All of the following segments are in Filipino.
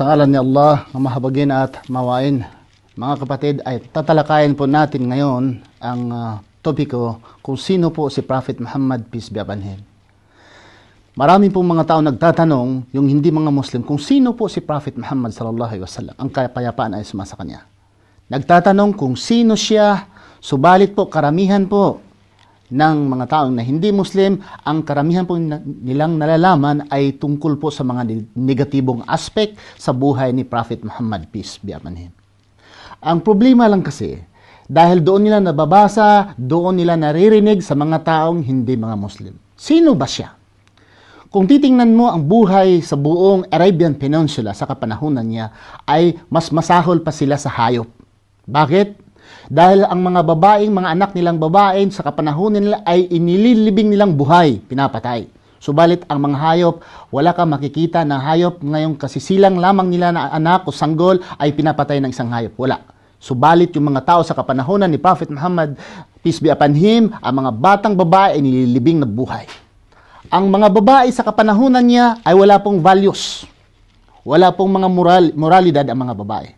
Sa alam ni Allah na mahabagin at mawain. Mga kapatid, ay tatalakayin po natin ngayon ang uh, topiko kung sino po si Prophet Muhammad, peace be upon him. Marami pong mga tao nagtatanong, yung hindi mga Muslim, kung sino po si Prophet Muhammad sallallahu alaihi wasallam, ang kapayapaan ay sumasa kanya. Nagtatanong kung sino siya, subalit po karamihan po ng mga taong na hindi Muslim, ang karamihan po nilang nalalaman ay tungkol po sa mga negatibong aspect sa buhay ni Prophet Muhammad, peace be upon him. Ang problema lang kasi, dahil doon nila nababasa, doon nila naririnig sa mga taong hindi mga Muslim. Sino ba siya? Kung titingnan mo ang buhay sa buong Arabian Peninsula sa kapanahunan niya, ay mas masahol pa sila sa hayop. Bakit? Dahil ang mga babaeng, mga anak nilang babae sa kapanahon nila ay inililibing nilang buhay, pinapatay. Subalit ang mga hayop, wala kang makikita na hayop ngayong kasisilang lamang nila na anak o sanggol ay pinapatay ng isang hayop. Wala. Subalit yung mga tao sa kapanahonan ni Prophet Muhammad, peace be upon him, ang mga batang babae ay nililibing na buhay. Ang mga babae sa kapanahonan niya ay wala pong values. Wala pong mga moral, moralidad ang mga babae.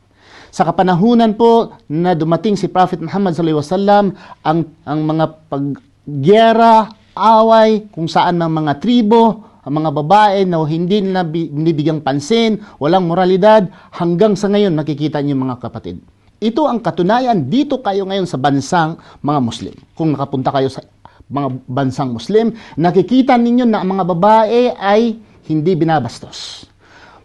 Sa kapanahunan po na dumating si Prophet Muhammad sallallahu alaihi wasallam ang ang mga paggiyera, away kung saan ang mga tribo, ang mga babae na hindi nila binibigyang pansin, walang moralidad, hanggang sa ngayon nakikita niyo mga kapatid. Ito ang katunayan dito kayo ngayon sa bansang mga Muslim. Kung nakapunta kayo sa mga bansang Muslim, nakikita ninyo na ang mga babae ay hindi binabastos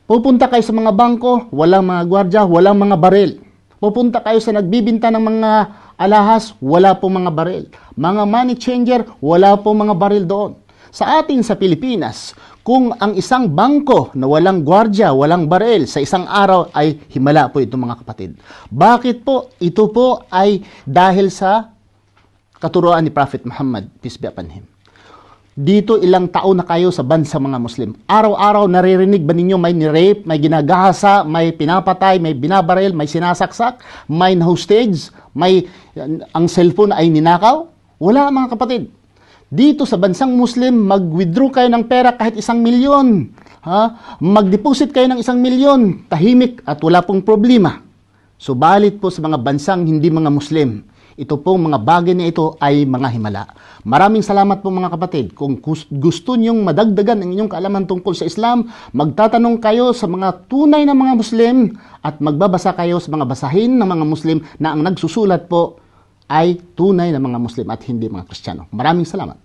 Pupunta kayo sa mga bangko, walang mga gwardya, walang mga baril. Pupunta kayo sa nagbibinta ng mga alahas, wala po mga baril. Mga money changer, wala po mga baril doon. Sa atin sa Pilipinas, kung ang isang bangko na walang gwardya, walang baril, sa isang araw ay himala po ito mga kapatid. Bakit po? Ito po ay dahil sa katuroan ni Prophet Muhammad, peace be upon him dito ilang taon na kayo sa bansa mga Muslim. Araw-araw naririnig ba ninyo may ni rape, may ginagahasa, may pinapatay, may binabaril, may sinasaksak, may hostage, may ang cellphone ay ninakaw? Wala mga kapatid. Dito sa bansang Muslim, mag-withdraw kayo ng pera kahit isang milyon. Ha? Mag-deposit kayo ng isang milyon, tahimik at wala pong problema. Subalit po sa mga bansang hindi mga Muslim, ito pong mga bagay na ito ay mga himala. Maraming salamat po mga kapatid. Kung gusto niyong madagdagan ang inyong kaalaman tungkol sa Islam, magtatanong kayo sa mga tunay na mga Muslim at magbabasa kayo sa mga basahin ng mga Muslim na ang nagsusulat po ay tunay na mga Muslim at hindi mga Kristiyano. Maraming salamat.